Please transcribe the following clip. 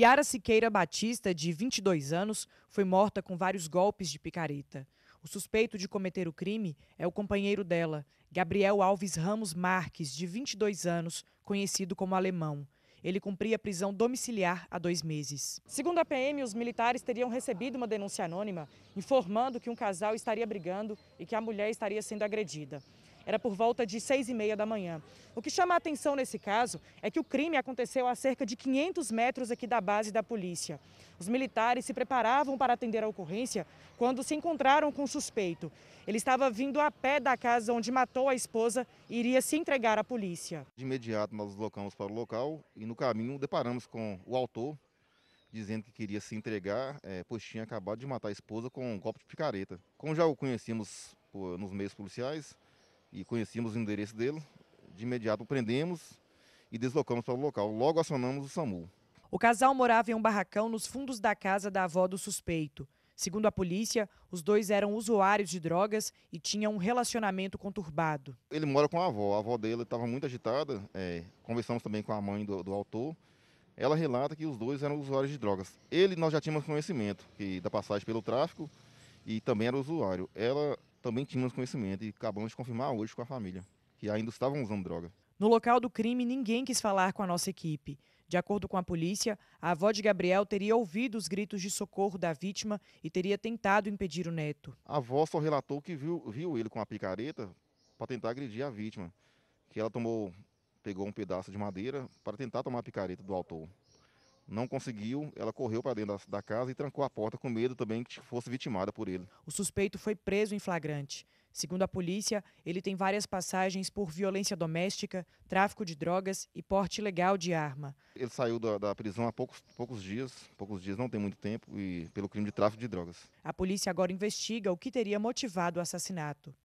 Yara Siqueira Batista, de 22 anos, foi morta com vários golpes de picareta. O suspeito de cometer o crime é o companheiro dela, Gabriel Alves Ramos Marques, de 22 anos, conhecido como Alemão. Ele cumpria prisão domiciliar há dois meses. Segundo a PM, os militares teriam recebido uma denúncia anônima informando que um casal estaria brigando e que a mulher estaria sendo agredida era por volta de seis e meia da manhã. O que chama a atenção nesse caso é que o crime aconteceu a cerca de 500 metros aqui da base da polícia. Os militares se preparavam para atender a ocorrência quando se encontraram com o suspeito. Ele estava vindo a pé da casa onde matou a esposa e iria se entregar à polícia. De imediato nós deslocamos para o local e no caminho deparamos com o autor dizendo que queria se entregar, é, pois tinha acabado de matar a esposa com um copo de picareta. Como já o conhecíamos nos meios policiais, e conhecíamos o endereço dele. De imediato o prendemos e deslocamos para o local. Logo acionamos o SAMU. O casal morava em um barracão nos fundos da casa da avó do suspeito. Segundo a polícia, os dois eram usuários de drogas e tinham um relacionamento conturbado. Ele mora com a avó. A avó dele estava muito agitada. É, conversamos também com a mãe do, do autor ela relata que os dois eram usuários de drogas. Ele nós já tínhamos conhecimento que, da passagem pelo tráfico e também era usuário. Ela também tínhamos conhecimento e acabamos de confirmar hoje com a família que ainda estavam usando droga. No local do crime, ninguém quis falar com a nossa equipe. De acordo com a polícia, a avó de Gabriel teria ouvido os gritos de socorro da vítima e teria tentado impedir o neto. A avó só relatou que viu, viu ele com a picareta para tentar agredir a vítima, que ela tomou, pegou um pedaço de madeira para tentar tomar a picareta do autor não conseguiu, ela correu para dentro da, da casa e trancou a porta com medo também que fosse vitimada por ele. O suspeito foi preso em flagrante. Segundo a polícia, ele tem várias passagens por violência doméstica, tráfico de drogas e porte ilegal de arma. Ele saiu da, da, prisão há poucos, poucos dias, poucos dias, não tem muito tempo, e pelo crime de tráfico de drogas. A polícia agora investiga o que teria motivado o assassinato.